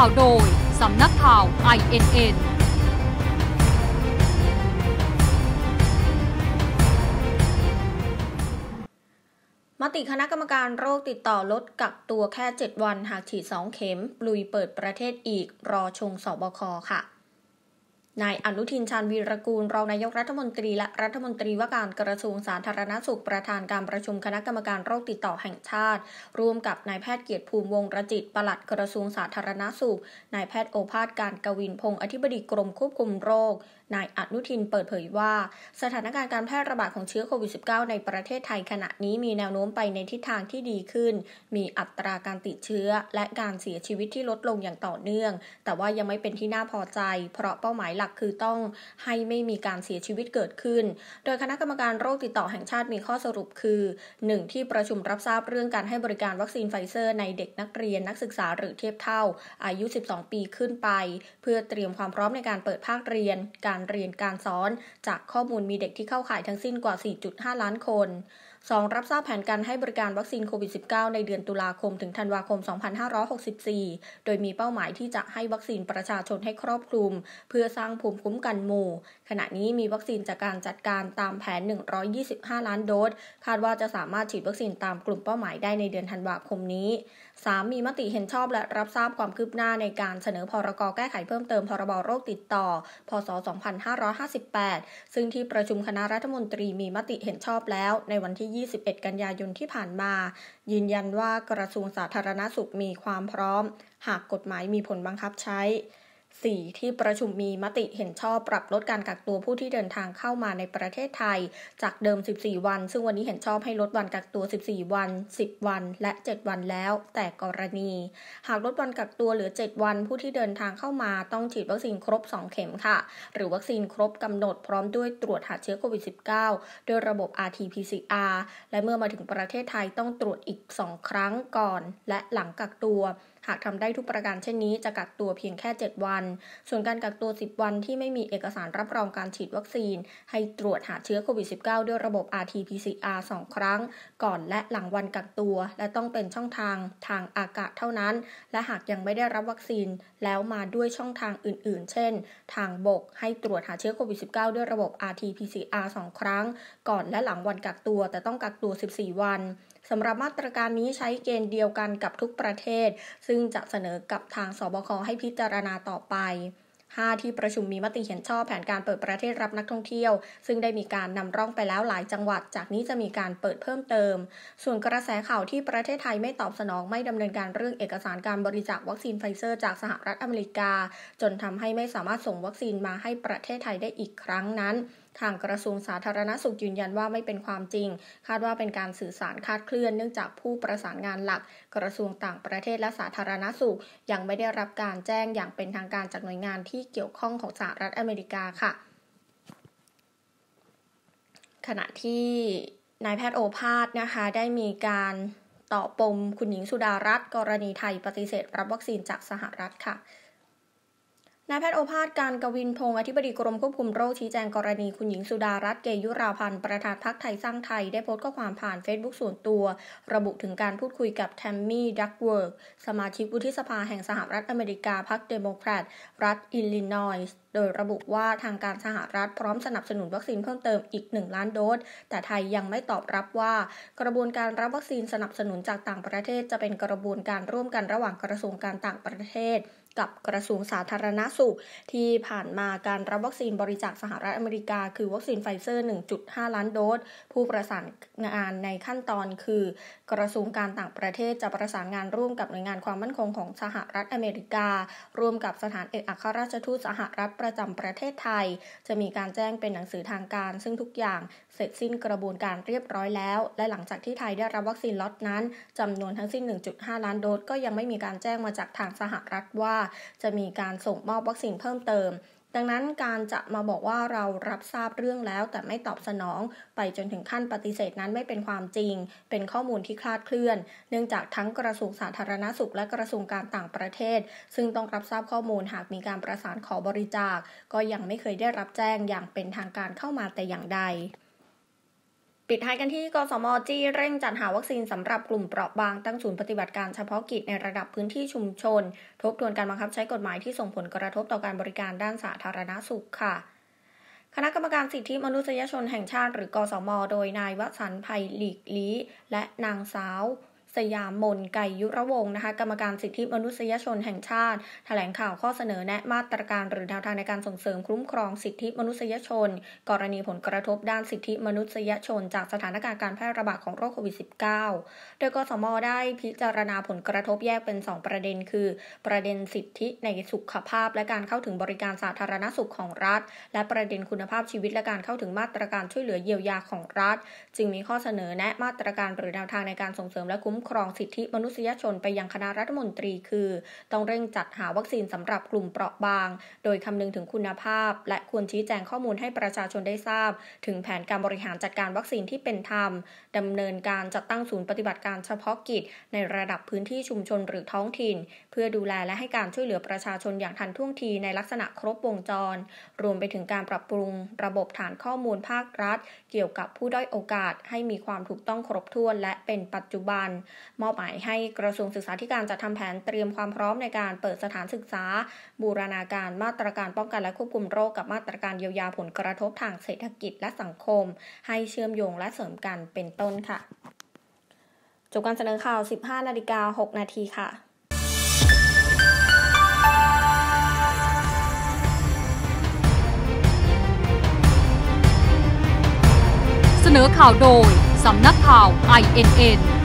ข่าวโดย สำนักข่าว INN มติคณะกรรมการโรคติดต่อลดกักตัวแค่ 7 วันหากฉีด 2 เข็มลุยเปิดประเทศอีก รอชงสอบคค่ะนายอนุทินชาญวีรกูลรองนายกรัฐมนตรีและรัฐมนตรีว่าการกระทรวงสาธารณสุข ประธานการประชุมคณะกรรมการโรคติดต่อแห่งชาติร่วมกับนายแพทย์เกียรติภูมิวงรจิตปลัดกระทรวงสาธารณสุขนายแพทย์โอภาสการกวินพงศ์อธิบดีกรมควบคุมโรคนายอนุทินเปิดเผยว่า สถานการณ์การแพร่ระบาดของเชื้อโควิด -19 ในประเทศไทยขณะนี้มีแนวโน้มไปในทิศทางที่ดีขึ้น มีอัตราการติดเชื้อและการเสียชีวิตที่ลดลงอย่างต่อเนื่อง แต่ว่ายังไม่เป็นที่น่าพอใจเพราะเป้าหมายหลักคือต้องให้ไม่มีการเสียชีวิตเกิดขึ้น โดยคณะกรรมการโรคติดต่อแห่งชาติมีข้อสรุปคือ 1. ที่ประชุมรับทราบเรื่องการให้บริการวัคซีนไฟเซอร์ในเด็กนักเรียนนักศึกษาหรือเทียบเท่าอายุ 12 ปีขึ้นไป เพื่อเตรียมความพร้อมในการเปิดภาคเรียนการเรียนการสอนจากข้อมูลมีเด็กที่เข้าข่ายทั้งสิ้นกว่า 4.5 ล้านคน 2. รับทราบแผนการให้บริการวัคซีนโควิด -19 ในเดือนตุลาคม ถึงธันวาคม 2564 โดยมีเป้าหมายที่จะให้วัคซีนประชาชนให้ครอบคลุมเพื่อสร้างภูมิคุ้มกันหมู่ ขณะนี้มีวัคซีนจากการจัดการตามแผน 125 ล้านโดสคาดว่าจะสามารถฉีดวัคซีนตามกลุ่มเป้าหมายได้ในเดือนธันวาคมนี้สามีมติเห็นชอบและรับทราบความคืบหน้าในการเสนอพรกแก้ไขเพิ่มเติมพรบโรคติดต่อ พศ 2558 ซึ่งที่ประชุมคณะรัฐมนตรีมีมติเห็นชอบแล้วในวันที่ี่21 กันยายนที่ผ่านมา ยืนยันว่ากระทรวงสาธารณสุขมีความพร้อม หากกฎหมายมีผลบังคับใช้ 4. ที่ประชุมมีมติเห็นชอบปรับลดการกักตัวผู้ที่เดินทางเข้ามาในประเทศไทย จากเดิม 14 วัน ซึ่งวันนี้เห็นชอบให้ลดวันกักตัว 14 วัน 10 วัน และ 7 วันแล้ว แต่กรณี หากลดวันกักตัวเหลือ 7 วันผู้ที่เดินทางเข้ามาต้องฉีดวัคซีนครบ 2 เข็มค่ะหรือวัคซีนครบกำหนดพร้อมด้วยตรวจหาเชื้อโควิด -19 ด้วยระบบ rt-pcr และเมื่อมาถึงประเทศไทยต้องตรวจอีก 2 ครั้งก่อน และหลังกักตัวหากทำได้ทุกประการเช่นนี้จะกักตัวเพียงแค่ 7 วัน ส่วนการกักตัว 10 วันที่ไม่มีเอกสารรับรองการฉีดวัคซีน ให้ตรวจหาเชื้อโควิด -19 ด้วยระบบ rt-pcr 2 ครั้ง ก่อนและหลังวันกักตัว และต้องเป็นช่องทางทางอากาศเท่านั้น และหากยังไม่ได้รับวัคซีนแล้วมาด้วยช่องทางอื่นๆ เช่น ทางบกให้ตรวจหาเชื้อโควิด -19 ด้วยระบบ rt-pcr 2 ครั้ง ก่อนและหลังวันกักตัวแต่ต้องกักตัว 14 วันสำหรับมาตรการนี้ใช้เกณฑ์เดียวกันกับทุกประเทศ ซึ่งจะเสนอกับทางสบคให้พิจารณาต่อไป 5 ที่ประชุมมีมติเห็นชอบแผนการเปิดประเทศรับนักท่องเที่ยวซึ่งได้มีการนำร่องไปแล้วหลายจังหวัด จากนี้จะมีการเปิดเพิ่มเติม ส่วนกระแสข่าวที่ประเทศไทยไม่ตอบสนองไม่ดำเนินการเรื่องเอกสารการบริจาควัคซีนไฟเซอร์จากสหรัฐอเมริกา จนทำให้ไม่สามารถส่งวัคซีนมาให้ประเทศไทยได้อีกครั้งนั้นทางกระทรวงสาธารณสุขยืนยันว่าไม่เป็นความจริง คาดว่าเป็นการสื่อสารคาดเคลื่อนเนื่องจากผู้ประสานงานหลักกระทรวงต่างประเทศและสาธารณสุขยังไม่ได้รับการแจ้งอย่างเป็นทางการจากหน่วยงานที่เกี่ยวข้องของสหรัฐอเมริกาค่ะ ขณะที่นายแพทย์โอภาสนะคะได้มีการต่อปมคุณหญิงสุดารัตน์กรณีไทยปฏิเสธรับวัคซีนจากสหรัฐค่ะนายแพทย์โอภาสการกวินพงศ์อธิบดีกรมควบคุมโรคชี้แจงกรณีคุณหญิงสุดารัตน์เกยุราพันธ์ประธานพรรคไทยสร้างไทย ได้โพสต์ข้อความผ่านเฟซบุ๊กส่วนตัว ระบุถึงการพูดคุยกับแทมมี่ดักเวิร์กสมาชิกวุฒิสภาแห่งสหรัฐอเมริกาพรรคเดโมแครตรัฐอิลลินอยส์โดยระบุว่าทางการสหรัฐพร้อมสนับสนุนวัคซีนเพิ่มเติมอีก1ล้านโดสแต่ไทยยังไม่ตอบรับว่า กระบวนการรับวัคซีนสนับสนุนจากต่างประเทศ จะเป็นกระบวนการร่วมกันระหว่างกระทรวงการต่างประเทศกับกระทรวงสาธารณาสุข ที่ผ่านมาการรับวัคซีนบริจาคสหรัฐอเมริกาคือวัคซีนไฟเซอร์ 1.5 ล้านโดสผู้ประสานงานในขั้นตอนคือ กระทรวงการต่างประเทศจะประสานงานร่วมกับหน่วยงานความมั่นคงของสหรัฐอเมริการ่วมกับสถานเอกอัครราชทูตสหรัฐประจำประเทศไทย จะมีการแจ้งเป็นหนังสือทางการ ซึ่งทุกอย่างเสร็จสิ้นกระบวนการเรียบร้อยแล้ว และหลังจากที่ไทยได้รับวัคซีนล็อตนั้นจำนวนทั้งสิ้น 1.5 ล้านโดสก็ยังไม่มีการแจ้งมาจากทางสหรัฐว่าจะมีการส่งมอบวัคซีนเพิ่มเติม ดังนั้นการจะมาบอกว่าเรารับทราบเรื่องแล้วแต่ไม่ตอบสนอง ไปจนถึงขั้นปฏิเสธนั้นไม่เป็นความจริง เป็นข้อมูลที่คลาดเคลื่อน เนื่องจากทั้งกระทรวงสาธารณาสุขและกระทรวงการต่างประเทศ ซึ่งต้องรับทราบข้อมูลหากมีการประสานขอบริจาค ก็ยังไม่เคยได้รับแจ้งอย่างเป็นทางการเข้ามาแต่อย่างใดปิดท้ายกันที่กสมจีเร่งจัดหาวัคซีนสำหรับกลุ่มเปราะบางตั้งศูนย์ปฏิบัติการเฉพาะกิจในระดับพื้นที่ชุมชน ทบทวนการบังคับใช้กฎหมายที่ส่งผลกระทบต่อการบริการด้านสาธารณาสุขค่ะ คณะกรรมการสิทธิมนุษยชนแห่งชาติหรือกสมโดยนายวัชร์ภัยหลีกลี้และนางสาวสยามมนไก่ยุรวงนะคะกรรมการสิทธิมนุษยชนแห่งชาติถแถลงข่าวข้อเสนอ แนะ มาตรการหรือแนวทาง ในการส่งเสริมคุ้มครองสิทธิมนุษยชน กรณีผลกระทบ ด้านสิทธิมนุษยชนจากสถานการณ์การแพร่ระบาดของโรคโควิด -19 โดยกสมได้พิจารณาผลกระทบแยกเป็น 2 ประเด็น คือประเด็นสิทธิในสุขภาพ และการเข้าถึงบริการสาธารณสุขของรัฐ และประเด็นคุณภาพชีวิตและการเข้าถึงมาตรการช่วยเหลือเยียวยาของรัฐ จึงมีข้อเสนอแนะมาตรการหรือแนวทางในการส่งเสริมและคุ้มครองสิทธิมนุษยชนไปยังคณะรัฐมนตรีคือ ต้องเร่งจัดหาวัคซีนสำหรับกลุ่มเปราะบาง โดยคำนึงถึงคุณภาพและควรชี้แจงข้อมูลให้ประชาชนได้ทราบ ถึงแผนการบริหารจัดการวัคซีนที่เป็นธรรมดำเนินการจัดตั้งศูนย์ปฏิบัติการเฉพาะกิจ ในระดับพื้นที่ชุมชนหรือท้องถิ่น เพื่อดูแลและให้การช่วยเหลือประชาชนอย่างทันท่วงทีในลักษณะครบวงจร รวมไปถึงการปรับปรุง ระบบฐานข้อมูลภาครัฐ เกี่ยวกับผู้ด้อยโอกาสให้มีความถูกต้องครบถ้วนและเป็นปัจจุบันมอบหมายให้กระทรวงศึกษาธิการจัดทำแผนเตรียมความพร้อมในการเปิดสถานศึกษา บูรณาการมาตรการป้องกันและควบคุมโรคกับมาตรการเยียวยาผลกระทบทางเศรษฐกิจและสังคมให้เชื่อมโยงและเสริมกันเป็นต้นค่ะ จบการเสนอข่าว 15 นาฬิกา6นาทีค่ะ เสนอข่าวโดย สำนักข่าว INN